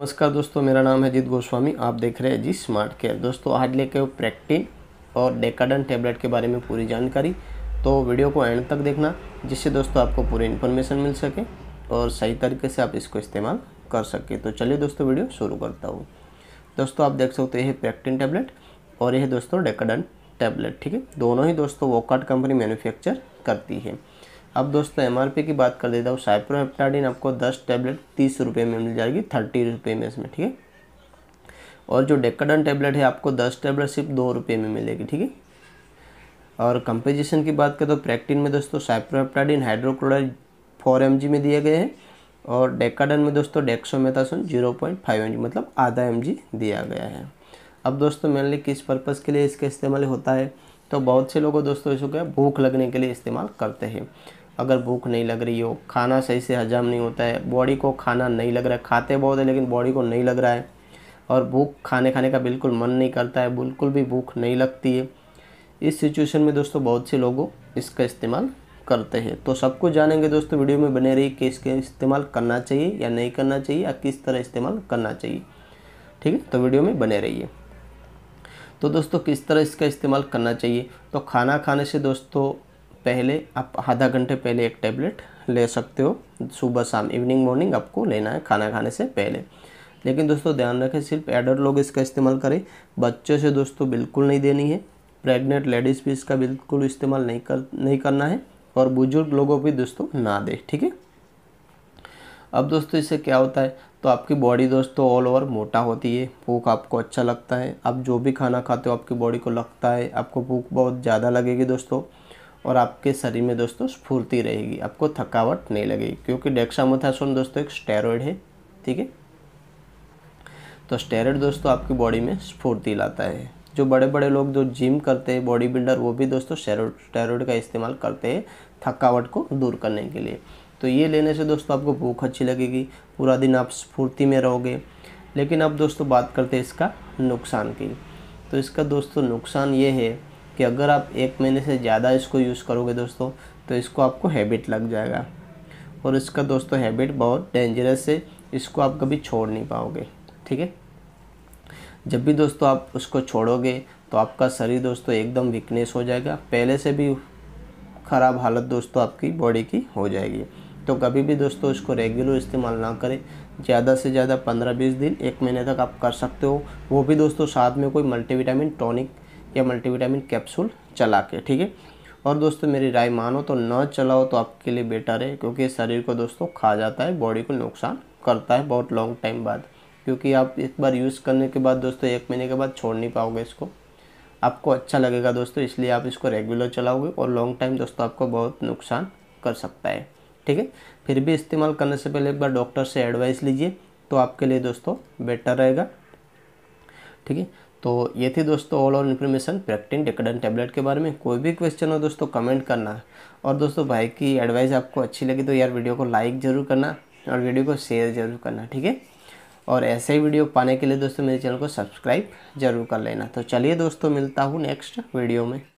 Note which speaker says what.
Speaker 1: नमस्कार दोस्तों मेरा नाम है जीत गोस्वामी आप देख रहे हैं जी स्मार्ट केयर दोस्तों आज लेके हो प्रैक्टिन और डेकाडन टेबलेट के बारे में पूरी जानकारी तो वीडियो को एंड तक देखना जिससे दोस्तों आपको पूरी इन्फॉर्मेशन मिल सके और सही तरीके से आप इसको इस्तेमाल कर सके तो चलिए दोस्तों वीडियो शुरू करता हूँ दोस्तों आप देख सकते हो यह प्रैक्टिन टैबलेट और यह दोस्तों डेकाडन टैबलेट ठीक है दोनों ही दोस्तों वोकाट कंपनी मैन्युफैक्चर करती है अब दोस्तों एम की बात कर देता हूँ साइप्रोहेप्टाडिन आपको दस टैबलेट तीस रुपये में मिल जाएगी थर्टी रुपये में इसमें ठीक है और जो डेकाडन टैबलेट है आपको दस टैबलेट सिर्फ दो रुपये में मिलेगी ठीक है और कंपोजिशन की बात करें तो प्रैक्टिन में दोस्तों साइप्रोहेप्टाडिन हाइड्रोक्लोराइड फोर एम में दिए गए हैं और डेकाडन में दोस्तों dexamethasone zero point five M मतलब आधा एम दिया गया है अब दोस्तों मेनली किस पर्पज़ के लिए इसका इस्तेमाल होता है तो बहुत से लोगों दोस्तों इसको क्या भूख लगने के लिए इस्तेमाल करते हैं अगर भूख नहीं लग रही हो खाना सही से हजम नहीं होता है बॉडी को खाना नहीं लग रहा है खाते बहुत है लेकिन बॉडी को नहीं लग रहा है और भूख खाने खाने का बिल्कुल मन नहीं करता है बिल्कुल भी भूख नहीं लगती है इस सिचुएशन में दोस्तों बहुत से लोगों इसका इस्तेमाल करते हैं तो सब कुछ जानेंगे दोस्तों वीडियो में बने रही कि इसके इस्तेमाल करना चाहिए या नहीं करना चाहिए या किस तरह इस्तेमाल करना चाहिए ठीक है तो वीडियो में बने रहिए तो दोस्तों किस तरह इसका इस्तेमाल करना चाहिए तो खाना खाने से दोस्तों पहले आप आधा घंटे पहले एक टैबलेट ले सकते हो सुबह शाम इवनिंग मॉर्निंग आपको लेना है खाना खाने से पहले लेकिन दोस्तों ध्यान रखें सिर्फ एडर लोग इसका इस्तेमाल करें बच्चों से दोस्तों बिल्कुल नहीं देनी है प्रेग्नेंट लेडीज़ भी इसका बिल्कुल इस्तेमाल नहीं कर नहीं करना है और बुजुर्ग लोगों भी दोस्तों ना दे ठीक है अब दोस्तों इससे क्या होता है तो आपकी बॉडी दोस्तों ऑल ओवर मोटा होती है भूख आपको अच्छा लगता है आप जो भी खाना खाते हो आपकी बॉडी को लगता है आपको भूख बहुत ज़्यादा लगेगी दोस्तों और आपके शरीर में दोस्तों स्फूर्ति रहेगी आपको थकावट नहीं लगेगी क्योंकि डेक्सामोथासोन दोस्तों एक स्टेरॉयड है ठीक है तो स्टेरॉयड दोस्तों आपकी बॉडी में स्फूर्ति लाता है जो बड़े बड़े लोग जो जिम करते हैं बॉडी बिल्डर वो भी दोस्तों स्टेरॉयड का इस्तेमाल करते हैं थकावट को दूर करने के लिए तो ये लेने से दोस्तों आपको भूख अच्छी लगेगी पूरा दिन आप स्फूर्ति में रहोगे लेकिन अब दोस्तों बात करते हैं इसका नुकसान की तो इसका दोस्तों नुकसान ये है कि अगर आप एक महीने से ज़्यादा इसको यूज़ करोगे दोस्तों तो इसको आपको हैबिट लग जाएगा और इसका दोस्तों हैबिट बहुत डेंजरस है इसको आप कभी छोड़ नहीं पाओगे ठीक है जब भी दोस्तों आप उसको छोड़ोगे तो आपका शरीर दोस्तों एकदम वीकनेस हो जाएगा पहले से भी ख़राब हालत दोस्तों आपकी बॉडी की हो जाएगी तो कभी भी दोस्तों इसको रेगुलर इस्तेमाल ना करें ज़्यादा से ज़्यादा पंद्रह बीस दिन एक महीने तक आप कर सकते हो वो भी दोस्तों साथ में कोई मल्टीविटामिन टॉनिक या मल्टीविटामिन कैप्सूल चला के ठीक है और दोस्तों मेरी राय मानो तो न चलाओ तो आपके लिए बेटर है क्योंकि शरीर को दोस्तों खा जाता है बॉडी को नुकसान करता है बहुत लॉन्ग टाइम बाद क्योंकि आप एक बार यूज़ करने के बाद दोस्तों एक महीने के बाद छोड़ नहीं पाओगे इसको आपको अच्छा लगेगा दोस्तों इसलिए आप इसको रेगुलर चलाओगे और लॉन्ग टाइम दोस्तों आपको बहुत नुकसान कर सकता है ठीक है फिर भी इस्तेमाल करने से पहले एक बार डॉक्टर से एडवाइस लीजिए तो आपके लिए दोस्तों बेटर रहेगा ठीक है तो ये थी दोस्तों all all information Practin Decadron tablet के बारे में कोई भी क्वेश्चन हो दोस्तों कमेंट करना और दोस्तों भाई की एडवाइस आपको अच्छी लगी तो यार वीडियो को लाइक ज़रूर करना और वीडियो को शेयर ज़रूर करना ठीक है और ऐसे ही वीडियो पाने के लिए दोस्तों मेरे चैनल को सब्सक्राइब जरूर कर लेना तो चलिए दोस्तों मिलता हूँ नेक्स्ट वीडियो में